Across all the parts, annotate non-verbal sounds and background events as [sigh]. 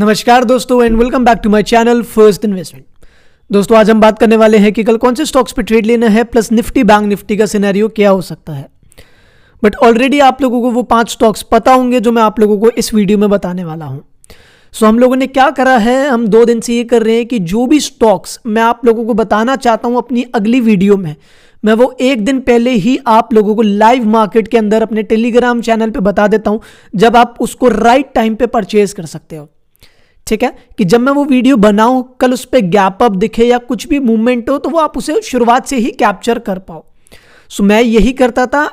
नमस्कार दोस्तों and welcome back to my channel first investment दोस्तों आज हम बात करने वाले हैं कि कल कौन से स्टॉक्स पे ट्रेड लेना है प्लस निफ्टी बैंक निफ्टी का सिनेरियो क्या हो सकता है बट ऑलरेडी आप लोगों को वो पांच स्टॉक्स पता होंगे जो मैं आप लोगों को इस वीडियो में बताने वाला हूँ सो हम लोगों ने क्या करा है हम दो दिन से ये कर रहे हैं कि जो भी स्टॉक्स मैं आप लोगों को बताना चाहता हूँ अपनी अगली वीडियो में मैं वो एक दिन पहले ही आप लोगों को लाइव मार्केट के अंदर अपने टेलीग्राम चैनल पर बता देता हूँ जब आप उसको राइट टाइम पर परचेज कर सकते हो ठीक है कि जब मैं वो वीडियो बनाऊं कल उस पर गैप अप दिखे या कुछ भी मूवमेंट हो तो वो आप उसे शुरुआत से ही कैप्चर कर पाओ सो मैं यही करता था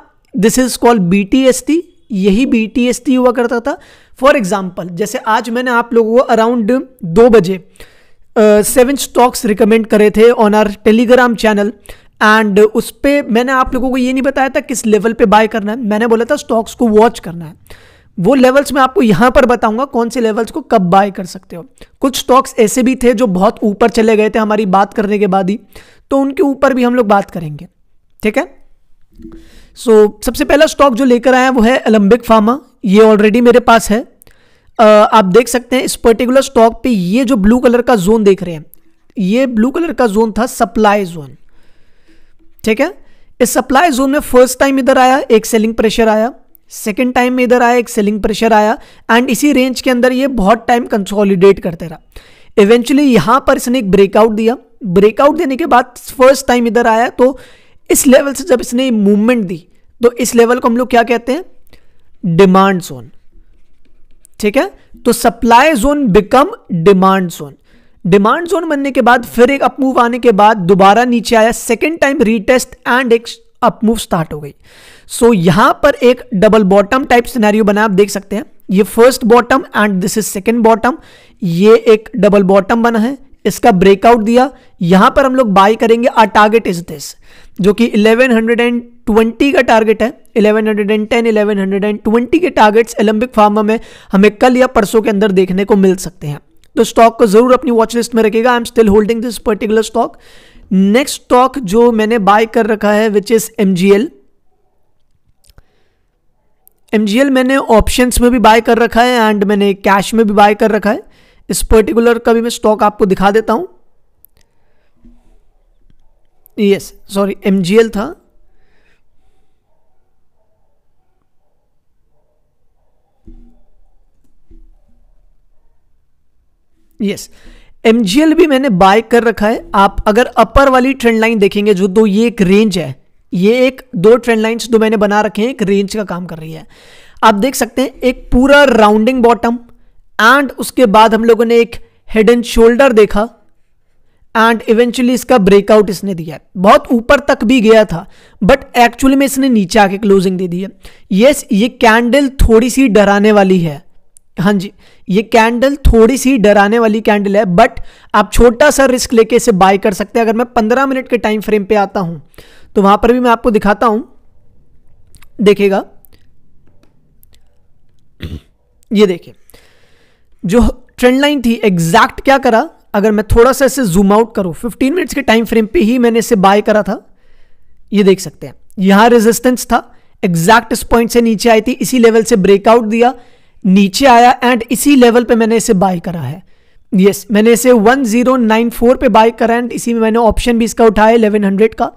this is called B T S T यही बी टी एस टी हुआ करता था फॉर एग्जाम्पल जैसे आज मैंने आप लोगों को अराउंड दो बजे सेवन स्टॉक्स रिकमेंड करे थे on our Telegram channel and उस पर मैंने आप लोगों को ये नहीं बताया था किस लेवल पे बाय करना है मैंने बोला था स्टॉक्स को वॉच करना है वो लेवल्स मैं आपको यहां पर बताऊंगा कौन से लेवल्स को कब बाय कर सकते हो कुछ स्टॉक्स ऐसे भी थे जो बहुत ऊपर चले गए थे हमारी बात करने के बाद ही तो उनके ऊपर भी हम लोग बात करेंगे ठीक है सो so, सबसे पहला स्टॉक जो लेकर आया वो है अलम्बिक फार्मा ये ऑलरेडी मेरे पास है आप देख सकते हैं इस पर्टिकुलर स्टॉक पे ये जो ब्लू कलर का जोन देख रहे हैं ये ब्लू कलर का जोन था सप्लाई जोन ठीक है इस सप्लाई जोन में फर्स्ट टाइम इधर आया एक सेलिंग प्रेशर आया सेकेंड टाइम में इधर आया एक सेलिंग प्रेशर आया एंड इसी रेंज के अंदर ये बहुत टाइम कंसोलिडेट करते रहा इवेंचुअली यहाँ पर इसने एक ब्रेकआउट दिया ब्रेकआउट देने के बाद फर्स्ट टाइम इधर आया तो इस लेवल से जब इसने मूवमेंट दी तो इस लेवल को हम लोग क्या कहते हैं डिमांड जोन ठीक है तो supply zone become demand zone demand zone बनने के बाद फिर एक अपमूव आने के बाद दोबारा नीचे आया सेकेंड टाइम रीटेस्ट एंड एक अपमूव स्टार्ट हो गई सो यहां पर एक डबल बॉटम टाइप सिनेरियो बना आप देख सकते हैं ये first bottom and this is second bottom ये एक डबल बॉटम बना है इसका ब्रेकआउट दिया यहां पर हम लोग बाय करेंगे आ टारगेट इज दिस जो कि 1120 का टारगेट है 1110 1120 के टारगेट्स एलम्बिक फार्मा में हमें कल या परसों के अंदर देखने को मिल सकते हैं तो स्टॉक को जरूर अपनी वॉच लिस्ट में रखेगा I am still holding this particular stock next stock जो मैंने बाय कर रखा है which is M G L M मैंने ऑप्शन में भी बाय कर रखा है एंड मैंने कैश में भी बाय कर रखा है इस पर्टिकुलर का भी मैं स्टॉक आपको दिखा देता हूँ यस सॉरी एम था यस yes. एम भी मैंने बाय कर रखा है आप अगर अपर वाली ट्रेंड लाइन देखेंगे जो दो ये एक रेंज है ये एक दो ट्रेंड लाइन्स जो मैंने बना रखे हैं एक रेंज का काम कर रही है आप देख सकते हैं एक पूरा राउंडिंग बॉटम एंड उसके बाद हम लोगों ने एक हेड एंड शोल्डर देखा एंड इवेंचुअली इसका ब्रेकआउट इसने दिया बहुत ऊपर तक भी गया था बट एक्चुअली में इसने नीचे आके क्लोजिंग दे दी है यस ये कैंडल थोड़ी सी डराने वाली है हाँ जी ये कैंडल थोड़ी सी डराने वाली कैंडल है बट आप छोटा सा रिस्क लेके इसे बाय कर सकते हैं अगर मैं पंद्रह मिनट के टाइम फ्रेम पे आता हूं तो वहां पर भी मैं आपको दिखाता हूं देखेगा ये देखिए जो ट्रेंड लाइन थी एग्जैक्ट क्या करा अगर मैं थोड़ा सा इसे जूम आउट करूं 15 मिनट्स के टाइम फ्रेम पे ही मैंने इसे बाय करा था ये देख सकते हैं यहां रेजिस्टेंस था एग्जैक्ट इस पॉइंट से नीचे आई थी इसी लेवल से ब्रेकआउट दिया नीचे आया एंड इसी लेवल पे मैंने इसे बाय करा है यस yes, मैंने इसे 1094 पे बाय करा एंड इसी में मैंने ऑप्शन भी इसका उठाया 1100 का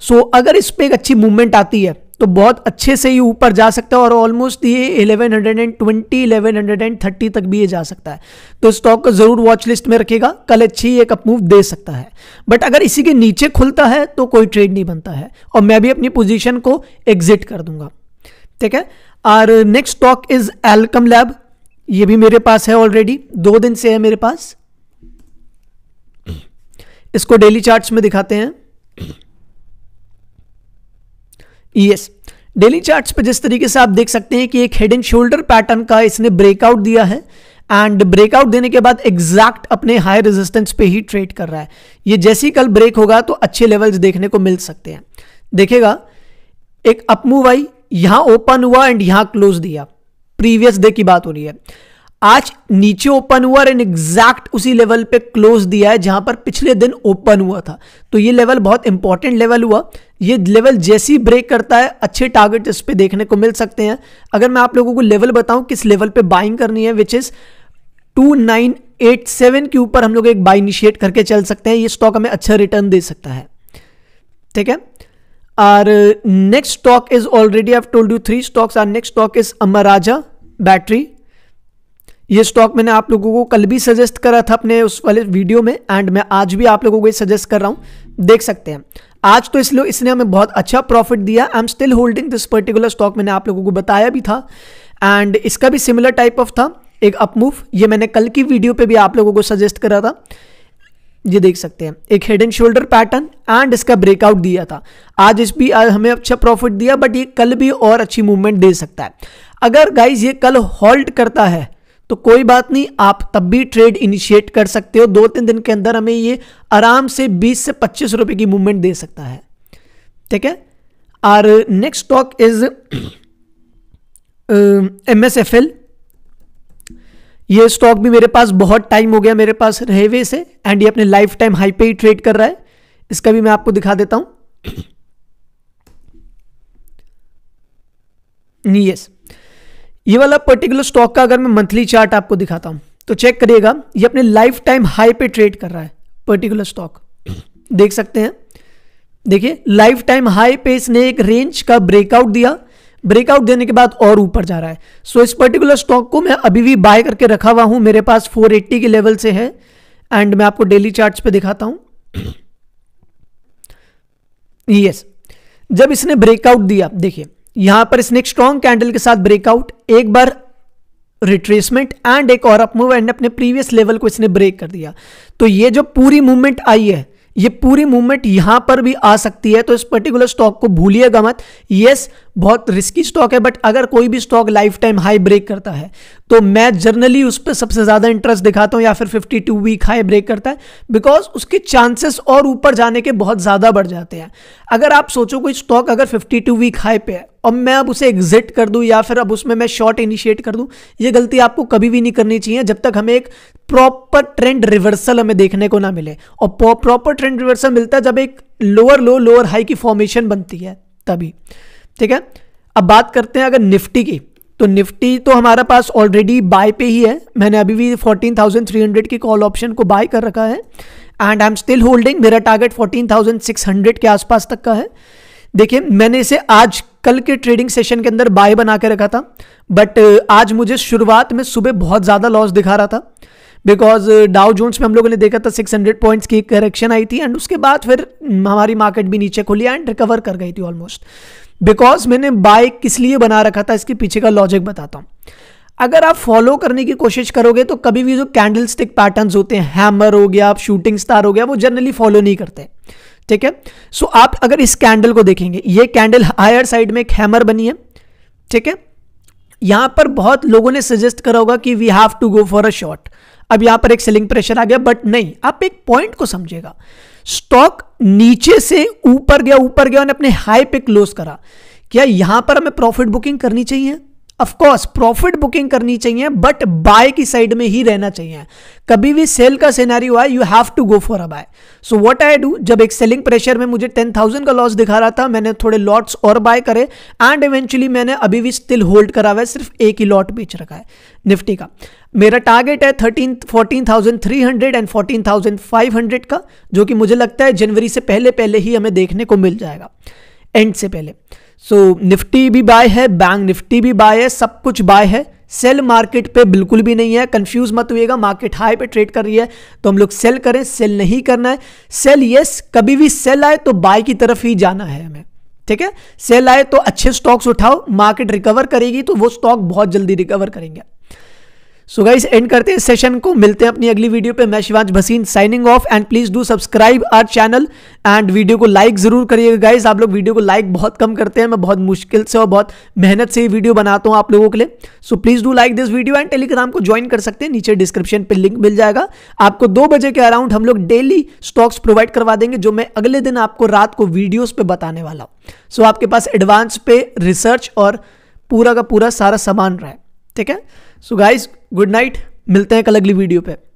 सो so, अगर इस पर एक अच्छी मूवमेंट आती है तो बहुत अच्छे से ये ऊपर जा सकता है और ऑलमोस्ट ये 1120 1130 तक भी ये जा सकता है तो स्टॉक को ज़रूर वॉच लिस्ट में रखेगा कल अच्छी एक अपमूव दे सकता है बट अगर इसी के नीचे खुलता है तो कोई ट्रेड नहीं बनता है और मैं भी अपनी पोजीशन को एग्जिट कर दूंगा ठीक है और next stock is Alkem lab ये भी मेरे पास है ऑलरेडी दो दिन से है मेरे पास इसको डेली चार्ट में दिखाते हैं यस डेली चार्ट्स पे जिस तरीके से आप देख सकते हैं कि एक हेड एंड शोल्डर पैटर्न का इसने ब्रेकआउट दिया है एंड ब्रेकआउट देने के बाद एग्जैक्ट अपने हाई रेजिस्टेंस पे ही ट्रेड कर रहा है ये जैसे ही कल ब्रेक होगा तो अच्छे लेवल्स देखने को मिल सकते हैं देखेगा एक अपमूव आई यहां ओपन हुआ एंड यहां क्लोज दिया प्रीवियस डे की बात हो रही है आज नीचे ओपन हुआ एंड एग्जैक्ट उसी लेवल पे क्लोज दिया है जहां पर पिछले दिन ओपन हुआ था तो ये लेवल बहुत इंपॉर्टेंट लेवल हुआ ये लेवल जैसे ही ब्रेक करता है अच्छे टारगेट इस पर देखने को मिल सकते हैं अगर मैं आप लोगों को लेवल बताऊं किस लेवल पे बाइंग करनी है which is two nine eight seven के ऊपर हम लोग एक बाई इनिशिएट करके चल सकते हैं ये स्टॉक हमें अच्छा रिटर्न दे सकता है ठीक है और next stock is already I told you three stocks are next stock is Raja battery ये स्टॉक मैंने आप लोगों को कल भी सजेस्ट करा था अपने उस वाले वीडियो में एंड मैं आज भी आप लोगों को ये सजेस्ट कर रहा हूँ देख सकते हैं आज तो इसलिए इसने हमें बहुत अच्छा प्रॉफिट दिया I am still holding this particular stock मैंने आप लोगों को बताया भी था एंड इसका भी सिमिलर टाइप ऑफ था एक अपमूव ये मैंने कल की वीडियो पे भी आप लोगों को सजेस्ट करा था ये देख सकते हैं एक head and shoulder pattern and इसका ब्रेकआउट दिया था आज इस भी आज हमें अच्छा प्रॉफिट दिया बट ये कल भी और अच्छी मूवमेंट दे सकता है अगर गाइज ये कल हॉल्ट करता है तो कोई बात नहीं आप तब भी ट्रेड इनिशिएट कर सकते हो दो तीन दिन के अंदर हमें ये आराम से 20 से पच्चीस रुपए की मूवमेंट दे सकता है ठीक है और next stock is M S F L ये स्टॉक भी मेरे पास बहुत टाइम हो गया मेरे पास रहे हुए से एंड ये अपने लाइफ टाइम हाई पे ही ट्रेड कर रहा है इसका भी मैं आपको दिखा देता हूं यस [clears throat] yes. ये वाला पर्टिकुलर स्टॉक का अगर मैं मंथली चार्ट आपको दिखाता हूं तो चेक करिएगा ये अपने लाइफ टाइम हाई पे ट्रेड कर रहा है पर्टिकुलर स्टॉक [clears throat] देख सकते हैं देखिए लाइफ टाइम हाई पे इसने एक रेंज का ब्रेकआउट दिया ब्रेकआउट देने के बाद और ऊपर जा रहा है सो so, इस पर्टिकुलर स्टॉक को मैं अभी भी बाय करके रखा हुआ हूं मेरे पास 480 के लेवल से है एंड मैं आपको डेली चार्ट्स पे दिखाता हूं यस [clears throat] yes. जब इसने ब्रेकआउट दिया देखिए यहां पर इसने एक स्ट्रॉन्ग कैंडल के साथ ब्रेकआउट एक बार रिट्रेसमेंट एंड एक और अपमूव एंड अपने प्रीवियस लेवल को इसने ब्रेक कर दिया तो ये जो पूरी मूवमेंट आई है ये पूरी मूवमेंट यहां पर भी आ सकती है तो इस पर्टिकुलर स्टॉक को भूलिएगा मत यस बहुत रिस्की स्टॉक है बट अगर कोई भी stock lifetime high break करता है तो मैं जर्नली उस पर सबसे ज़्यादा इंटरेस्ट दिखाता हूँ या फिर 52 वीक हाई ब्रेक करता है बिकॉज उसके चांसेस और ऊपर जाने के बहुत ज़्यादा बढ़ जाते हैं अगर आप सोचो कोई स्टॉक अगर 52 वीक हाई पे है और मैं अब उसे एग्जिट कर दूँ या फिर अब उसमें मैं शॉर्ट इनिशिएट कर दूँ ये गलती आपको कभी भी नहीं करनी चाहिए जब तक हमें एक प्रॉपर ट्रेंड रिवर्सल हमें देखने को ना मिले और प्रॉपर ट्रेंड रिवर्सल मिलता है जब एक लोअर लो लोअर हाई की फॉर्मेशन बनती है तभी ठीक है अब बात करते हैं अगर निफ्टी की तो निफ्टी तो हमारा पास ऑलरेडी बाय पे ही है मैंने अभी भी 14,300 की कॉल ऑप्शन को बाय कर रखा है and I am still holding मेरा टारगेट 14,600 के आसपास तक का है देखिए मैंने इसे आज कल के ट्रेडिंग सेशन के अंदर बाय बना के रखा था बट uh, आज मुझे शुरुआत में सुबह बहुत ज़्यादा लॉस दिखा रहा था बिकॉज डाउ जोन्स में हम लोगों ने देखा था 600 पॉइंट्स की करेक्शन आई थी एंड उसके बाद फिर हमारी मार्केट भी नीचे खुली एंड रिकवर कर गई थी ऑलमोस्ट बिकॉज मैंने बाय किस लिए बना रखा था इसके पीछे का लॉजिक बताता हूँ अगर आप फॉलो करने की कोशिश करोगे तो कभी भी जो कैंडल स्टिक पैटर्न होते हैं हैमर हो गया आप शूटिंग स्टार हो गया वो जनरली फॉलो नहीं करते ठीक है सो so, आप अगर इस कैंडल को देखेंगे ये कैंडल हायर साइड में एक हैमर बनी है ठीक है यहां पर बहुत लोगों ने सजेस्ट करा होगा कि we have to go for a short अब यहां पर एक सेलिंग प्रेशर आ गया बट नहीं आप एक पॉइंट को समझेगा स्टॉक नीचे से ऊपर गया ऊपर गया और अपने हाई पे क्लोज करा क्या यहां पर हमें प्रॉफिट बुकिंग करनी चाहिए ऑफकोर्स प्रॉफिट बुकिंग करनी चाहिए बट बाय की साइड में ही रहना चाहिए कभी भी सेल का सिनेरियो आए you have to go for a buy so what I do जब एक सेलिंग प्रेशर में मुझे टेन थाउजेंड का लॉस दिखा रहा था मैंने थोड़े लॉट्स और बाय करे एंड इवेंचुअली मैंने अभी भी स्टिल होल्ड करा हुआ है सिर्फ एक ही लॉट बेच रखा है निफ्टी का मेरा टारगेट है thirteen fourteen thousand three hundred and fourteen thousand five hundred का जो कि मुझे लगता है जनवरी से पहले पहले ही हमें देखने को मिल जाएगा एंड से पहले सो so, निफ्टी भी बाय है बैंक निफ्टी भी बाय है सब कुछ बाय है सेल मार्केट पे बिल्कुल भी नहीं है कंफ्यूज मत होइएगा मार्केट हाई पे ट्रेड कर रही है तो हम लोग सेल करें सेल नहीं करना है सेल यस कभी भी सेल आए तो बाय की तरफ ही जाना है हमें ठीक है सेल आए तो अच्छे स्टॉक्स उठाओ मार्केट रिकवर करेगी तो वो स्टॉक बहुत जल्दी रिकवर करेंगे सो गाइस एंड करते हैं सेशन को मिलते हैं अपनी अगली वीडियो पे मैं Shivansh Bhasin signing off and please do subscribe our channel and video को लाइक जरूर करिएगा गाइस आप लोग वीडियो को लाइक बहुत कम करते हैं मैं बहुत मुश्किल से और बहुत मेहनत से ही वीडियो बनाता हूँ आप लोगों के लिए so please do like this video and Telegram को ज्वाइन कर सकते हैं नीचे डिस्क्रिप्शन पर लिंक मिल जाएगा आपको दो बजे के अराउंड हम लोग डेली स्टॉक्स प्रोवाइड करवा देंगे जो मैं अगले दिन आपको रात को वीडियोज पर बताने वाला हूँ सो आपके पास एडवांस पे रिसर्च और पूरा का पूरा सारा सामान रहा है ठीक है सो गाइस गुड नाइट मिलते हैं कल अगली वीडियो पे